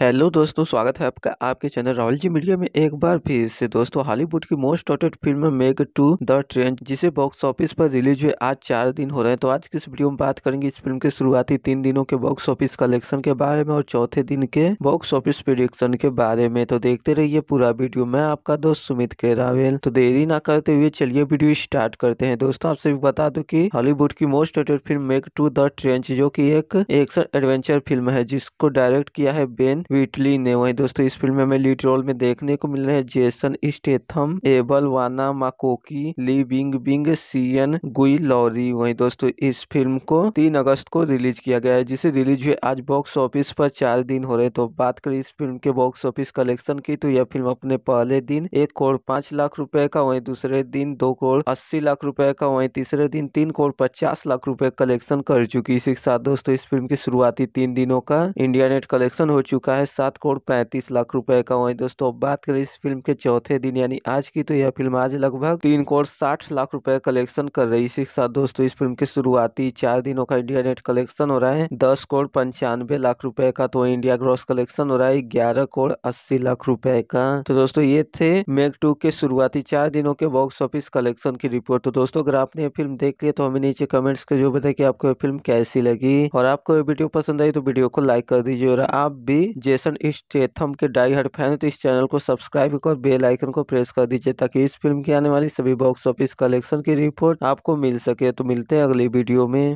hello दोस्तों स्वागत है आपका आपके चैनल राहुल जी मीडिया में एक बार फिर से दोस्तों हॉलीवुड की most awaited film Meg two the Trench जिसे बॉक्स ऑफिस पर रिलीज हुए आज चार दिन हो रहे हैं तो आज की इस वीडियो में बात करेंगे इस फिल्म के शुरुआती तीन दिनों के बॉक्स ऑफिस कलेक्शन के बारे में और चौथे दिन के बॉक्स ऑफिस प्रिडिक्शन के बारे में तो देखते रहिए पूरा वीडियो मैं आपका दोस्त सुमित के रावेल तो देरी ना करते हुए चलिए वीडियो स्टार्ट करते हैं दोस्तों आपसे भी बता दो की हॉलीवुड की most awaited film Meg two the Trench जो की एक एक्शन एडवेंचर फिल्म है जिसको डायरेक्ट किया है बेन वीटली ने वही दोस्तों इस फिल्म में हमें लीड रोल में देखने को मिल रहे हैं जेसन स्टेथम एबल वाना माकोकी Li Bingbing Sienna Guillory वही दोस्तों इस फिल्म को तीन अगस्त को रिलीज किया गया है जिसे रिलीज हुए आज बॉक्स ऑफिस पर चार दिन हो रहे तो बात करें इस फिल्म के बॉक्स ऑफिस कलेक्शन की तो यह फिल्म अपने पहले दिन एक करोड़ पांच लाख रुपए का वहीं दूसरे दिन दो करोड़ अस्सी लाख रुपए का वहीं तीसरे दिन तीन करोड़ पचास लाख रुपए कलेक्शन कर चुकी इसी के साथ दोस्तों इस फिल्म की शुरुआती तीन दिनों का इंडिया नेट कलेक्शन हो चुका है सात करोड़ पैंतीस लाख रुपए का वहीं दोस्तों बात करें इस फिल्म के चौथे दिन यानी आज की तो यह फिल्म आज लगभग तीन करोड़ साठ लाख रुपए कलेक्शन कर रही इसी के साथ दोस्तों इस फिल्म के शुरुआती चार दिनों का इंडिया नेट कलेक्शन हो रहा है दस करोड़ पंचानवे लाख रुपए का तो इंडिया ग्रॉस कलेक्शन हो रहा है ग्यारह करोड़ अस्सी लाख रुपए का तो दोस्तों ये थे मेक टू के शुरुआती चार दिनों के बॉक्स ऑफिस कलेक्शन की रिपोर्ट तो दोस्तों अगर आपने ये फिल्म देख लिया तो हमें नीचे कमेंट्स के जो बताया कि आपको ये फिल्म कैसी लगी और आपको ये वीडियो पसंद आई तो वीडियो को लाइक कर दीजिए और आप भी जेसन स्टेथम के डाई हर फैन है तो इस चैनल को सब्सक्राइब कर बेल आइकन को प्रेस कर दीजिए ताकि इस फिल्म की आने वाली सभी बॉक्स ऑफिस कलेक्शन की रिपोर्ट आपको मिल सके तो मिलते हैं अगली वीडियो में